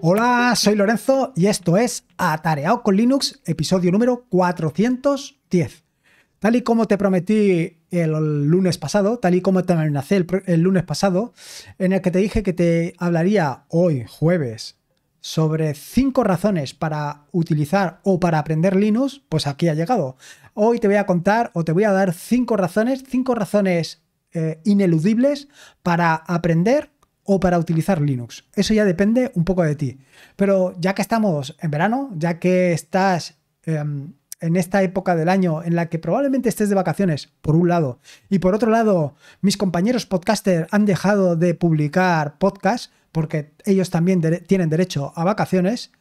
Hola, soy Lorenzo y esto es Atareado con Linux, episodio número 410. Tal y como te prometí el lunes pasado, tal y como te amenacé el, lunes pasado, en el que te dije que te hablaría hoy, jueves, sobre cinco razones para utilizar o para aprender Linux, pues aquí ha llegado. Hoy te voy a contar o te voy a dar cinco razones, cinco razones eh, ineludibles para aprender o para utilizar Linux. Eso ya depende un poco de ti. Pero ya que estamos en verano, ya que estás em, en esta época del año en la que probablemente estés de vacaciones, por un lado, y por otro lado, mis compañeros podcaster han dejado de publicar podcasts porque ellos también tienen derecho a vacaciones.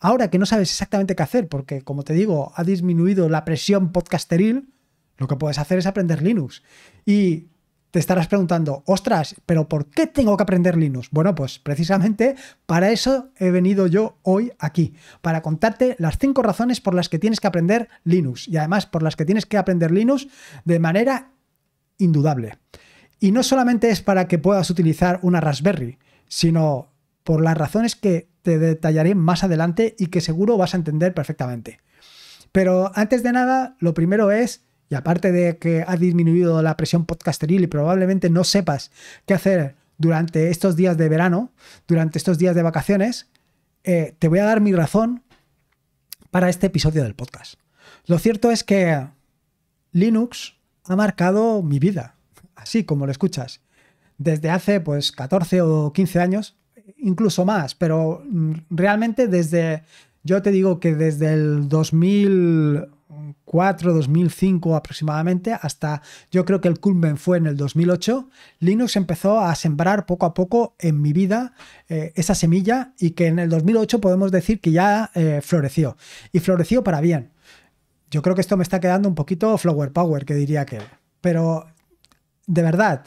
Ahora que no sabes exactamente qué hacer, porque como te digo, ha disminuido la presión podcasteril, lo que puedes hacer es aprender Linux. Y te estarás preguntando, ostras, pero ¿por qué tengo que aprender Linux? Bueno, pues precisamente para eso he venido yo hoy aquí, para contarte las cinco razones por las que tienes que aprender Linux y además por las que tienes que aprender Linux de manera indudable. Y no solamente es para que puedas utilizar una Raspberry, sino por las razones que te detallaré más adelante y que seguro vas a entender perfectamente. Pero antes de nada, lo primero es y aparte de que ha disminuido la presión podcasteril y probablemente no sepas qué hacer durante estos días de verano, durante estos días de vacaciones, eh, te voy a dar mi razón para este episodio del podcast. Lo cierto es que Linux ha marcado mi vida, así como lo escuchas. Desde hace pues 14 o 15 años, incluso más, pero mm, realmente desde, yo te digo que desde el 2000... 4 2005 aproximadamente, hasta yo creo que el culmen fue en el 2008, Linux empezó a sembrar poco a poco en mi vida eh, esa semilla y que en el 2008 podemos decir que ya eh, floreció. Y floreció para bien. Yo creo que esto me está quedando un poquito flower power, que diría que... Pero de verdad,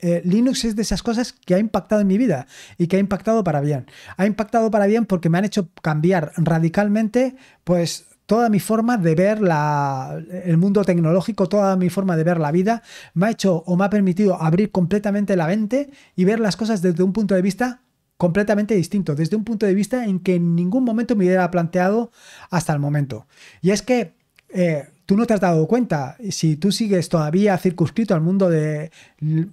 eh, Linux es de esas cosas que ha impactado en mi vida y que ha impactado para bien. Ha impactado para bien porque me han hecho cambiar radicalmente, pues Toda mi forma de ver la, el mundo tecnológico, toda mi forma de ver la vida, me ha hecho o me ha permitido abrir completamente la mente y ver las cosas desde un punto de vista completamente distinto, desde un punto de vista en que en ningún momento me hubiera planteado hasta el momento. Y es que eh, tú no te has dado cuenta, si tú sigues todavía circunscrito al mundo de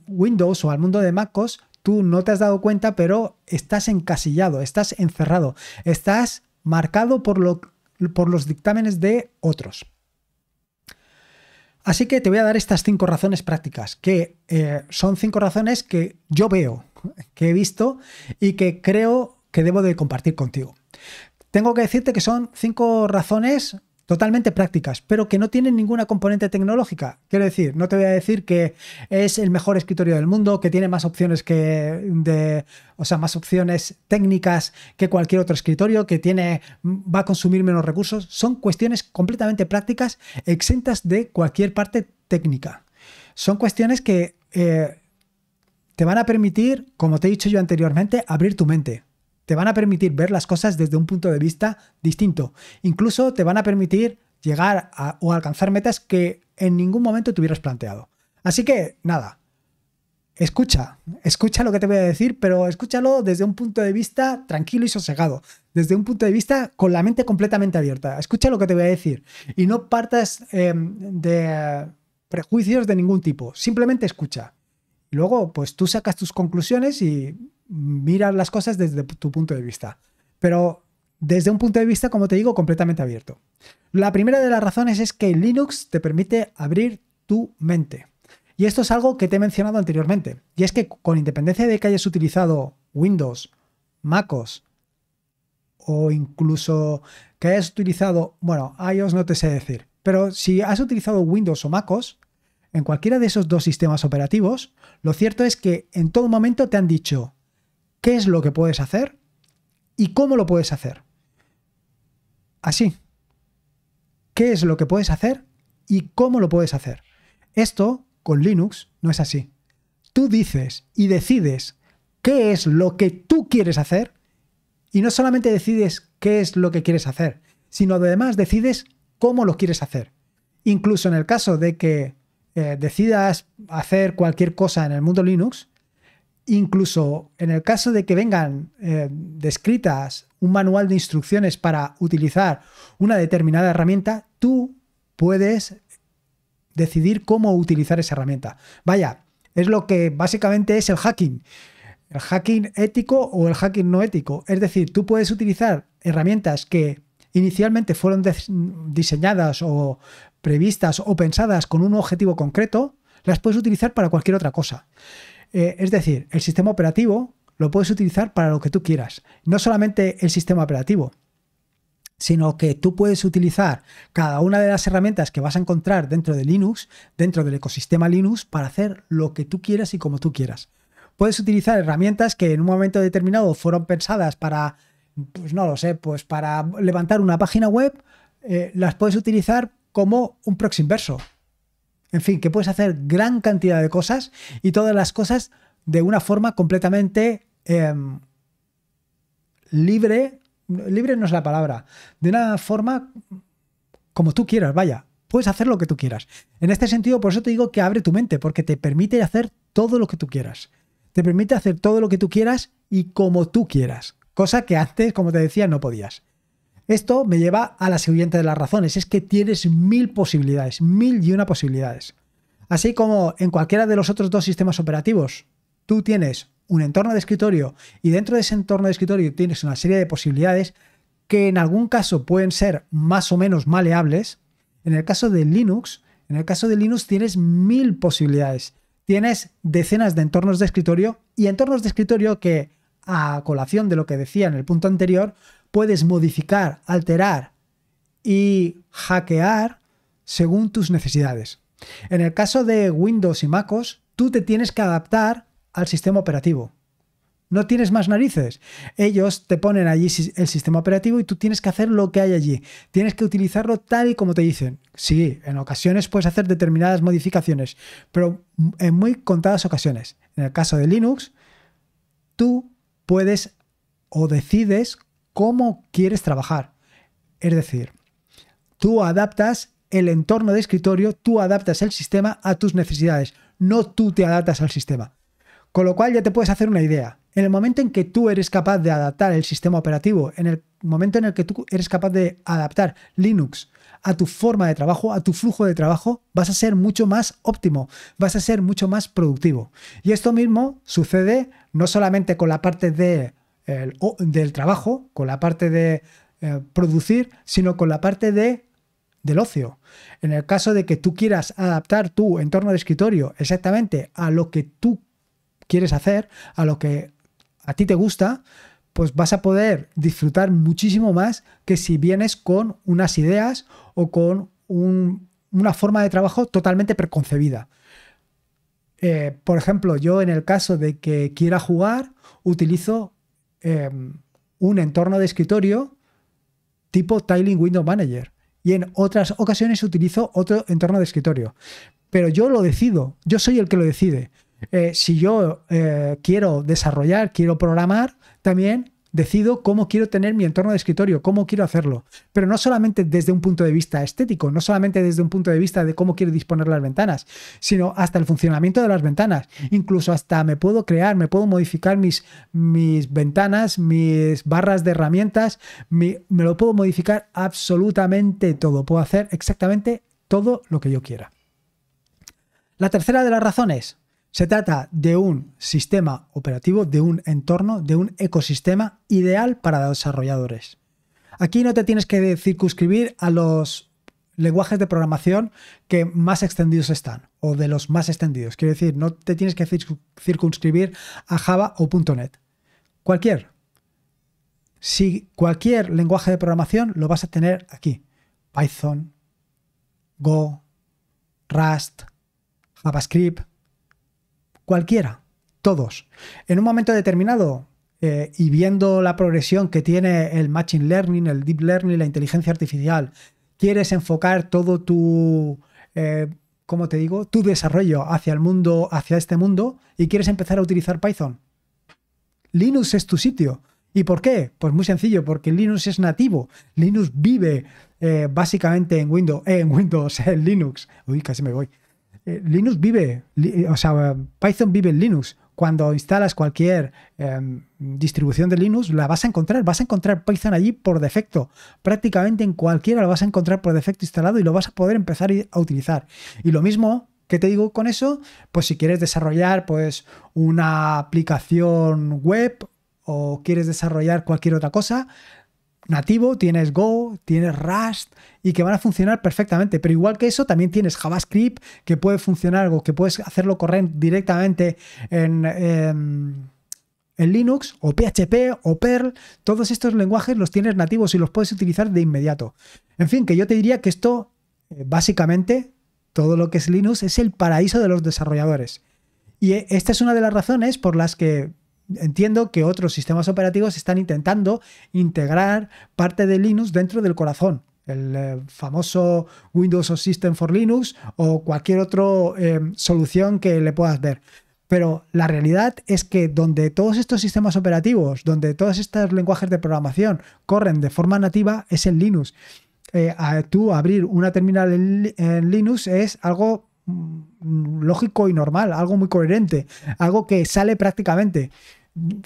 Windows o al mundo de MacOS, tú no te has dado cuenta, pero estás encasillado, estás encerrado, estás marcado por lo por los dictámenes de otros. Así que te voy a dar estas cinco razones prácticas, que eh, son cinco razones que yo veo, que he visto y que creo que debo de compartir contigo. Tengo que decirte que son cinco razones totalmente prácticas, pero que no tienen ninguna componente tecnológica. Quiero decir, no te voy a decir que es el mejor escritorio del mundo, que tiene más opciones que de, o sea, más opciones técnicas que cualquier otro escritorio, que tiene va a consumir menos recursos, son cuestiones completamente prácticas, exentas de cualquier parte técnica. Son cuestiones que eh, te van a permitir, como te he dicho yo anteriormente, abrir tu mente te van a permitir ver las cosas desde un punto de vista distinto. Incluso te van a permitir llegar a, o alcanzar metas que en ningún momento te hubieras planteado. Así que, nada, escucha, escucha lo que te voy a decir, pero escúchalo desde un punto de vista tranquilo y sosegado, desde un punto de vista con la mente completamente abierta. Escucha lo que te voy a decir y no partas eh, de prejuicios de ningún tipo, simplemente escucha. Luego, pues tú sacas tus conclusiones y mirar las cosas desde tu punto de vista. Pero desde un punto de vista, como te digo, completamente abierto. La primera de las razones es que Linux te permite abrir tu mente. Y esto es algo que te he mencionado anteriormente. Y es que con independencia de que hayas utilizado Windows, MacOS o incluso que hayas utilizado, bueno, iOS no te sé decir, pero si has utilizado Windows o MacOS, en cualquiera de esos dos sistemas operativos, lo cierto es que en todo momento te han dicho, qué es lo que puedes hacer y cómo lo puedes hacer. Así. ¿Qué es lo que puedes hacer y cómo lo puedes hacer? Esto con Linux no es así. Tú dices y decides qué es lo que tú quieres hacer y no solamente decides qué es lo que quieres hacer, sino además decides cómo lo quieres hacer. Incluso en el caso de que eh, decidas hacer cualquier cosa en el mundo Linux, incluso en el caso de que vengan eh, descritas un manual de instrucciones para utilizar una determinada herramienta, tú puedes decidir cómo utilizar esa herramienta. Vaya, es lo que básicamente es el hacking. El hacking ético o el hacking no ético. Es decir, tú puedes utilizar herramientas que inicialmente fueron diseñadas o previstas o pensadas con un objetivo concreto, las puedes utilizar para cualquier otra cosa. Eh, es decir, el sistema operativo lo puedes utilizar para lo que tú quieras. No solamente el sistema operativo, sino que tú puedes utilizar cada una de las herramientas que vas a encontrar dentro de Linux, dentro del ecosistema Linux, para hacer lo que tú quieras y como tú quieras. Puedes utilizar herramientas que en un momento determinado fueron pensadas para, pues no lo sé, pues para levantar una página web, eh, las puedes utilizar como un proxy inverso, en fin, que puedes hacer gran cantidad de cosas y todas las cosas de una forma completamente em, libre. Libre no es la palabra. De una forma como tú quieras, vaya. Puedes hacer lo que tú quieras. En este sentido, por eso te digo que abre tu mente, porque te permite hacer todo lo que tú quieras. Te permite hacer todo lo que tú quieras y como tú quieras. Cosa que antes, como te decía, no podías. Esto me lleva a la siguiente de las razones, es que tienes mil posibilidades, mil y una posibilidades. Así como en cualquiera de los otros dos sistemas operativos, tú tienes un entorno de escritorio y dentro de ese entorno de escritorio tienes una serie de posibilidades que en algún caso pueden ser más o menos maleables. En el caso de Linux, en el caso de Linux tienes mil posibilidades. Tienes decenas de entornos de escritorio y entornos de escritorio que, a colación de lo que decía en el punto anterior, puedes modificar, alterar y hackear según tus necesidades. En el caso de Windows y MacOS, tú te tienes que adaptar al sistema operativo. No tienes más narices. Ellos te ponen allí el sistema operativo y tú tienes que hacer lo que hay allí. Tienes que utilizarlo tal y como te dicen. Sí, en ocasiones puedes hacer determinadas modificaciones, pero en muy contadas ocasiones. En el caso de Linux, tú puedes o decides cómo quieres trabajar. Es decir, tú adaptas el entorno de escritorio, tú adaptas el sistema a tus necesidades, no tú te adaptas al sistema. Con lo cual ya te puedes hacer una idea. En el momento en que tú eres capaz de adaptar el sistema operativo, en el momento en el que tú eres capaz de adaptar Linux a tu forma de trabajo, a tu flujo de trabajo, vas a ser mucho más óptimo, vas a ser mucho más productivo. Y esto mismo sucede no solamente con la parte de del trabajo, con la parte de eh, producir, sino con la parte de del ocio. En el caso de que tú quieras adaptar tu entorno de escritorio exactamente a lo que tú quieres hacer, a lo que a ti te gusta, pues vas a poder disfrutar muchísimo más que si vienes con unas ideas o con una forma de trabajo totalmente preconcebida. Eh, por ejemplo, yo en el caso de que quiera jugar, utilizo Em, un entorno de escritorio tipo Tiling Window Manager. Y en otras ocasiones utilizo otro entorno de escritorio. Pero yo lo decido, yo soy el que lo decide. Eh, si yo eh, quiero desarrollar, quiero programar, también decido cómo quiero tener mi entorno de escritorio, cómo quiero hacerlo. Pero no solamente desde un punto de vista estético, no solamente desde un punto de vista de cómo quiero disponer las ventanas, sino hasta el funcionamiento de las ventanas. Incluso hasta me puedo crear, me puedo modificar mis, mis ventanas, mis barras de herramientas, me lo puedo modificar absolutamente todo. Puedo hacer exactamente todo lo que yo quiera. La tercera de las razones, se trata de un sistema operativo, de un entorno, de un ecosistema ideal para desarrolladores. Aquí no te tienes que circunscribir a los lenguajes de programación que más extendidos están o de los más extendidos. Quiero decir, no te tienes que circunscribir a Java o .NET. Cualquier. Si cualquier lenguaje de programación lo vas a tener aquí. Python, Go, Rust, JavaScript, Cualquiera, todos. En un momento determinado, eh, y viendo la progresión que tiene el Machine Learning, el Deep Learning, la inteligencia artificial, quieres enfocar todo tu, eh, te digo? Tu desarrollo hacia el mundo, hacia este mundo, y quieres empezar a utilizar Python. Linux es tu sitio. ¿Y por qué? Pues muy sencillo, porque Linux es nativo. Linux vive eh, básicamente en Windows, en Windows, en Linux. Uy, casi me voy. Eh, Linux vive, eh, o sea, Python vive en Linux. Cuando instalas cualquier em, distribución de Linux, la vas a encontrar. Vas a encontrar Python allí por defecto. Prácticamente en cualquiera lo vas a encontrar por defecto instalado y lo vas a poder empezar a utilizar. Y lo mismo que te digo con eso? Pues si quieres desarrollar pues, una aplicación web o quieres desarrollar cualquier otra cosa, nativo, tienes Go, tienes Rust y que van a funcionar perfectamente. Pero igual que eso, también tienes JavaScript que puede funcionar o que puedes hacerlo correr directamente en, em, Linux o PHP o Perl. Todos estos lenguajes los tienes nativos y los puedes utilizar de inmediato. En fin, que yo te diría que esto, eh, básicamente, todo lo que es Linux es el paraíso de los desarrolladores. Y eh, esta es una de las razones por las que entiendo que otros sistemas operativos están intentando integrar parte de Linux dentro del corazón. El eh, famoso Windows System for Linux o cualquier otra em, solución que le puedas ver. Pero la realidad es que donde todos estos sistemas operativos, donde todos estos lenguajes de programación corren de forma nativa, es en Linux. Eh, tú abrir una terminal en Linux es algo mm, lógico y normal, algo muy coherente, algo que sale prácticamente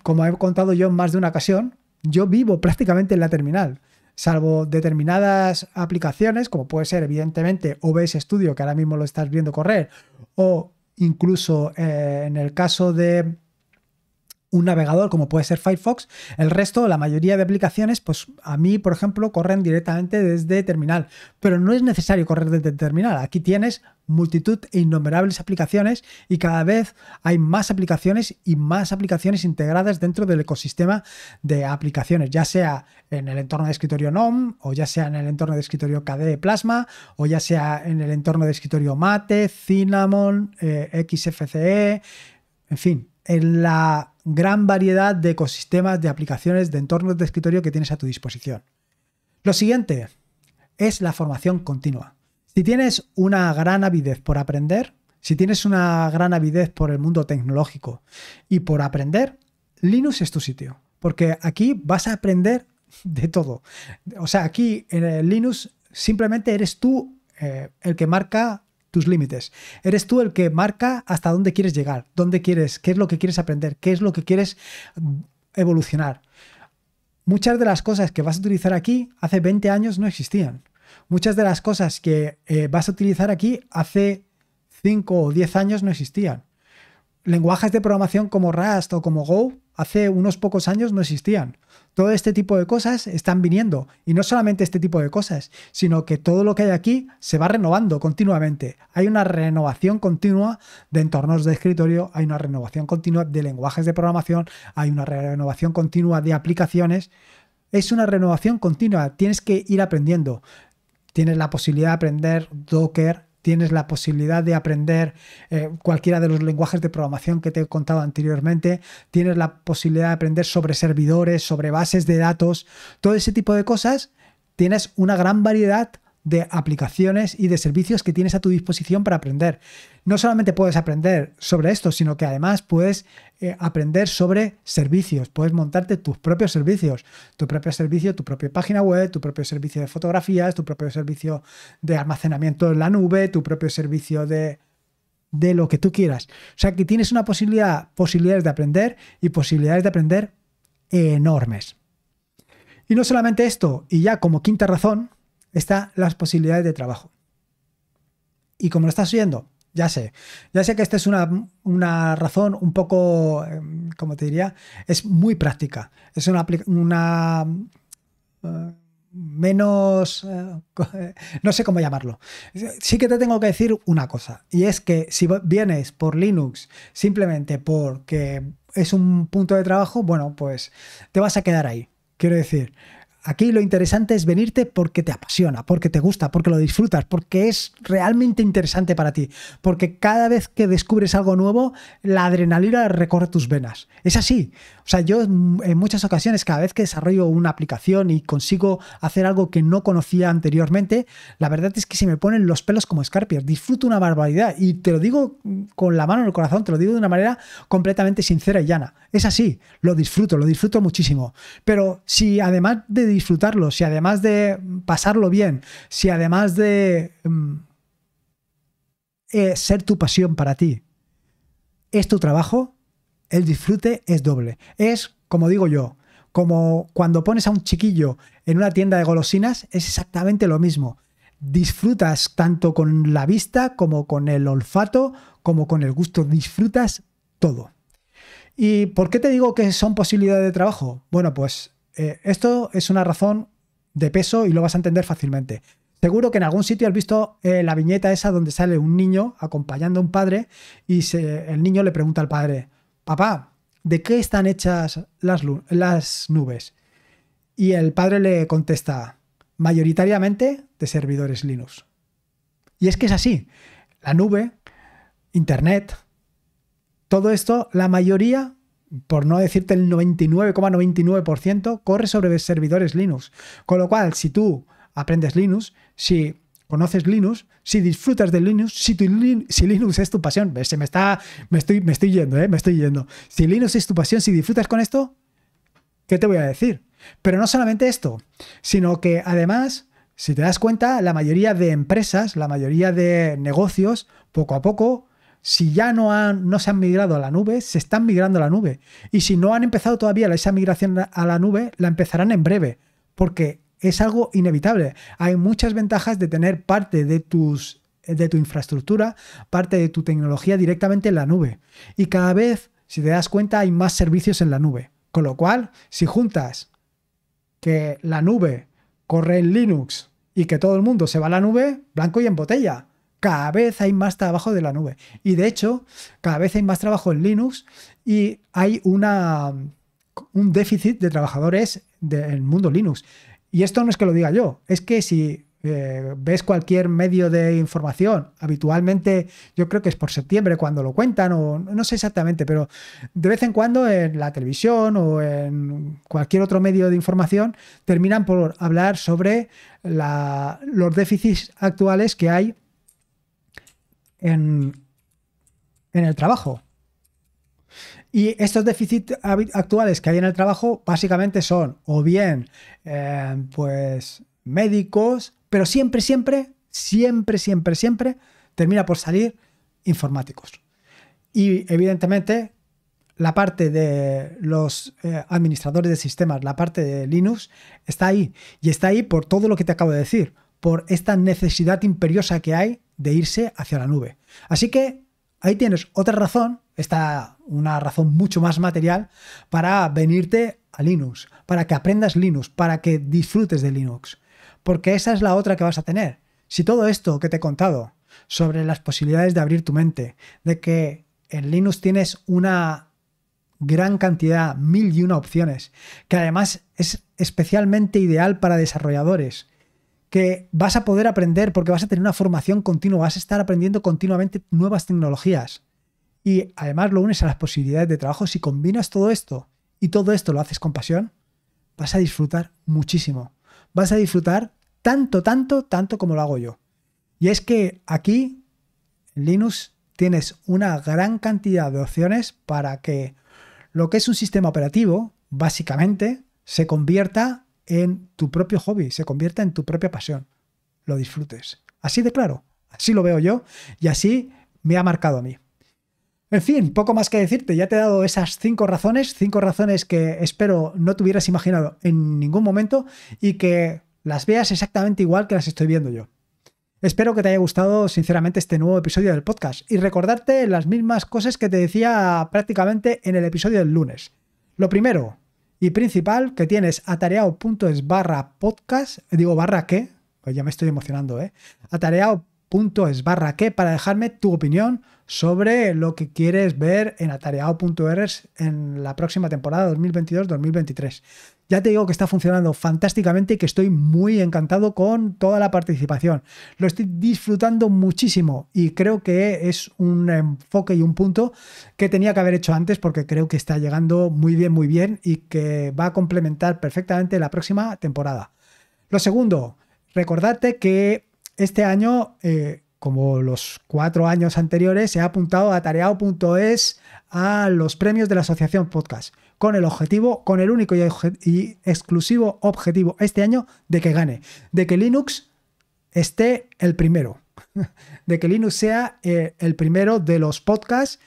como he contado yo en más de una ocasión, yo vivo prácticamente en la terminal, salvo determinadas aplicaciones, como puede ser evidentemente OBS Studio, que ahora mismo lo estás viendo correr, o incluso eh, en el caso de un navegador como puede ser Firefox. El resto, la mayoría de aplicaciones, pues a mí, por ejemplo, corren directamente desde terminal. Pero no es necesario correr desde terminal. Aquí tienes multitud e innumerables aplicaciones y cada vez hay más aplicaciones y más aplicaciones integradas dentro del ecosistema de aplicaciones, ya sea en el entorno de escritorio NOM, o ya sea en el entorno de escritorio KDE Plasma o ya sea en el entorno de escritorio Mate, Cinnamon, eh, XFCE, en fin, en la gran variedad de ecosistemas, de aplicaciones, de entornos de escritorio que tienes a tu disposición. Lo siguiente es la formación continua. Si tienes una gran avidez por aprender, si tienes una gran avidez por el mundo tecnológico y por aprender, Linux es tu sitio, porque aquí vas a aprender de todo. O sea, aquí en Linux simplemente eres tú eh, el que marca tus límites. Eres tú el que marca hasta dónde quieres llegar, dónde quieres, qué es lo que quieres aprender, qué es lo que quieres mm, evolucionar. Muchas de las cosas que vas a utilizar aquí hace 20 años no existían. Muchas de las cosas que eh, vas a utilizar aquí hace 5 o 10 años no existían. Lenguajes de programación como Rust o como Go hace unos pocos años no existían. Todo este tipo de cosas están viniendo. Y no solamente este tipo de cosas, sino que todo lo que hay aquí se va renovando continuamente. Hay una renovación continua de entornos de escritorio, hay una renovación continua de lenguajes de programación, hay una renovación continua de aplicaciones. Es una renovación continua, tienes que ir aprendiendo. Tienes la posibilidad de aprender Docker, tienes la posibilidad de aprender eh, cualquiera de los lenguajes de programación que te he contado anteriormente, tienes la posibilidad de aprender sobre servidores, sobre bases de datos, todo ese tipo de cosas, tienes una gran variedad de aplicaciones y de servicios que tienes a tu disposición para aprender. No solamente puedes aprender sobre esto, sino que además puedes eh, aprender sobre servicios, puedes montarte tus propios servicios, tu propio servicio, tu propia página web, tu propio servicio de fotografías, tu propio servicio de almacenamiento en la nube, tu propio servicio de de lo que tú quieras. O sea que tienes una posibilidad, posibilidades de aprender y posibilidades de aprender enormes. Y no solamente esto, y ya como quinta razón, están las posibilidades de trabajo. Y como lo estás oyendo, ya sé, ya sé que esta es una, una razón un poco, em, como te diría, es muy práctica. Es una, una eh, menos, eh, no sé cómo llamarlo. Sí que te tengo que decir una cosa, y es que si vienes por Linux simplemente porque es un punto de trabajo, bueno, pues te vas a quedar ahí. Quiero decir, Aquí lo interesante es venirte porque te apasiona, porque te gusta, porque lo disfrutas, porque es realmente interesante para ti, porque cada vez que descubres algo nuevo, la adrenalina recorre tus venas. Es así. O sea, yo mm, en muchas ocasiones, cada vez que desarrollo una aplicación y consigo hacer algo que no conocía anteriormente, la verdad es que se me ponen los pelos como escarpias. Disfruto una barbaridad y te lo digo mm, con la mano en el corazón, te lo digo de una manera completamente sincera y llana. Es así, lo disfruto, lo disfruto muchísimo. Pero si además de disfrutarlo, si además de pasarlo bien, si además de mm, eh, ser tu pasión para ti, es tu trabajo, el disfrute es doble. Es, como digo yo, como cuando pones a un chiquillo en una tienda de golosinas, es exactamente lo mismo. Disfrutas tanto con la vista como con el olfato, como con el gusto, disfrutas todo. ¿Y por qué te digo que son posibilidades de trabajo? Bueno, pues eh, esto es una razón de peso y lo vas a entender fácilmente. Seguro que en algún sitio has visto eh, la viñeta esa donde sale un niño acompañando a un padre y el niño le pregunta al padre, papá, ¿de qué están hechas las, las nubes? Y el padre le contesta, mayoritariamente de servidores Linux. Y es que es así. La nube, Internet, todo esto, la mayoría por no decirte el 99,99%, corre sobre servidores Linux. Con lo cual, si tú aprendes Linux, si conoces Linux, si disfrutas de Linux, si, Linux es tu pasión, se me está, me estoy, yendo, ¿eh? me estoy yendo. Si Linux es tu pasión, si disfrutas con esto, ¿qué te voy a decir? Pero no solamente esto, sino que además, si te das cuenta, la mayoría de empresas, la mayoría de negocios, poco a poco, si ya no, han, no se han migrado a la nube, se están migrando a la nube. Y si no han empezado todavía esa migración a la nube, la empezarán en breve, porque es algo inevitable. Hay muchas ventajas de tener parte de tus de tu infraestructura, parte de tu tecnología directamente en la nube. Y cada vez, si te das cuenta, hay más servicios en la nube. Con lo cual, si juntas que la nube corre en Linux y que todo el mundo se va a la nube, blanco y en botella cada vez hay más trabajo de la nube. Y de hecho, cada vez hay más trabajo en Linux y hay un déficit de trabajadores del el mundo Linux. Y esto no es que lo diga yo, es que si eh, ves cualquier medio de información, habitualmente yo creo que es por septiembre cuando lo cuentan o no sé exactamente, pero de vez en cuando en la televisión o en cualquier otro medio de información terminan por hablar sobre los déficits actuales que hay en, el trabajo. Y estos déficits actuales que hay en el trabajo básicamente son o bien eh, pues médicos, pero siempre, siempre, siempre, siempre, siempre termina por salir informáticos. Y evidentemente la parte de los eh, administradores de sistemas, la parte de Linux, está ahí. Y está ahí por todo lo que te acabo de decir por esta necesidad imperiosa que hay de irse hacia la nube. Así que ahí tienes otra razón, esta una razón mucho más material para venirte a Linux, para que aprendas Linux, para que disfrutes de Linux, porque esa es la otra que vas a tener. Si todo esto que te he contado sobre las posibilidades de abrir tu mente, de que en Linux tienes una gran cantidad, mil y una opciones, que además es especialmente ideal para desarrolladores, que vas a poder aprender porque vas a tener una formación continua, vas a estar aprendiendo continuamente nuevas tecnologías. Y además lo unes a las posibilidades de trabajo. Si combinas todo esto y todo esto lo haces con pasión, vas a disfrutar muchísimo. Vas a disfrutar tanto, tanto, tanto como lo hago yo. Y es que aquí, Linux, tienes una gran cantidad de opciones para que lo que es un sistema operativo, básicamente, se convierta en tu propio hobby, se convierta en tu propia pasión, lo disfrutes. Así de claro, así lo veo yo y así me ha marcado a mí. En fin, poco más que decirte, ya te he dado esas cinco razones, cinco razones que espero no te hubieras imaginado en ningún momento y que las veas exactamente igual que las estoy viendo yo. Espero que te haya gustado sinceramente este nuevo episodio del podcast y recordarte las mismas cosas que te decía prácticamente en el episodio del lunes. Lo primero, y principal que tienes atareado.es barra podcast, digo barra que, pues ya me estoy emocionando, ¿eh? atareado.es barra qué para dejarme tu opinión sobre lo que quieres ver en atareado.es en la próxima temporada 2022-2023. Ya te digo que está funcionando fantásticamente y que estoy muy encantado con toda la participación. Lo estoy disfrutando muchísimo y creo que es un enfoque y un punto que tenía que haber hecho antes porque creo que está llegando muy bien, muy bien y que va a complementar perfectamente la próxima temporada. Lo segundo, recordarte que este año... Eh, como los cuatro años anteriores, se ha apuntado a tareao.es a los premios de la Asociación Podcast con el objetivo, con el único y, exclusivo objetivo este año de que gane, de que Linux esté el primero, de que Linux sea eh, el primero de los podcasts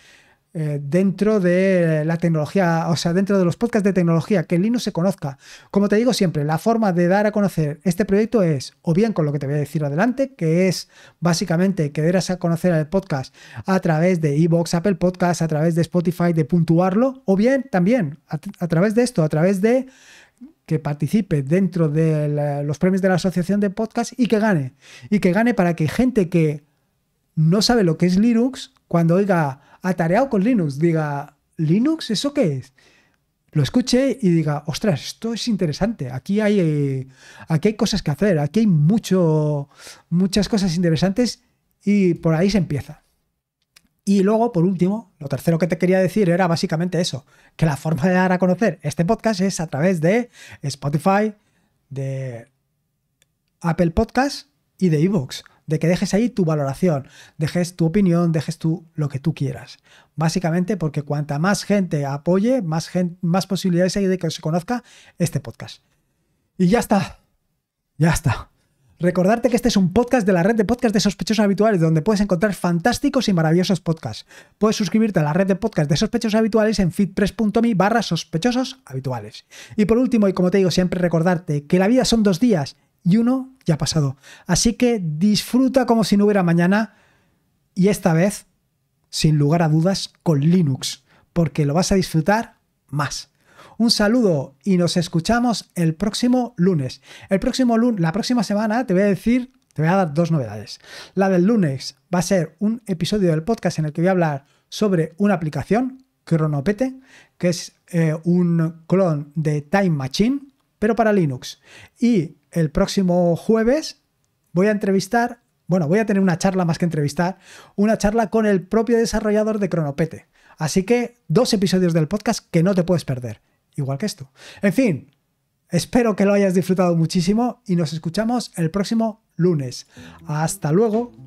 eh, dentro de la tecnología, o sea, dentro de los podcasts de tecnología, que Linux se conozca. Como te digo siempre, la forma de dar a conocer este proyecto es, o bien con lo que te voy a decir adelante, que es básicamente que deras a conocer el podcast a través de ibox Apple Podcast, a través de Spotify, de puntuarlo, o bien también a, través de esto, a través de que participe dentro de los premios de la Asociación de podcasts y que gane. Y que gane para que gente que no sabe lo que es Linux, cuando oiga atareado con Linux, diga, ¿Linux? ¿Eso qué es? Lo escuche y diga, ostras, esto es interesante, aquí hay, eh, aquí hay cosas que hacer, aquí hay mucho, muchas cosas interesantes y por ahí se empieza. Y luego, por último, lo tercero que te quería decir era básicamente eso, que la forma de dar a conocer este podcast es a través de Spotify, de Apple Podcasts y de Evox de que dejes ahí tu valoración, dejes tu opinión, dejes tú lo que tú quieras. Básicamente porque cuanta más gente apoye, más, más posibilidades hay de que se conozca este podcast. Y ya está, ya está. Recordarte que este es un podcast de la red de podcasts de sospechosos habituales, donde puedes encontrar fantásticos y maravillosos podcasts. Puedes suscribirte a la red de podcasts de sospechosos habituales en fitpress.me barra sospechosos habituales. Y por último, y como te digo siempre, recordarte que la vida son dos días y uno ya ha pasado. Así que disfruta como si no hubiera mañana y esta vez, sin lugar a dudas, con Linux, porque lo vas a disfrutar más. Un saludo y nos escuchamos el próximo lunes. El próximo la próxima semana te voy a decir, te voy a dar dos novedades. La del lunes va a ser un episodio del podcast en el que voy a hablar sobre una aplicación, Cronopete, que es eh, un clon de Time Machine, pero para Linux. Y el próximo jueves voy a entrevistar, bueno, voy a tener una charla más que entrevistar, una charla con el propio desarrollador de Cronopete. Así que dos episodios del podcast que no te puedes perder, igual que esto. En fin, espero que lo hayas disfrutado muchísimo y nos escuchamos el próximo lunes. Hasta luego.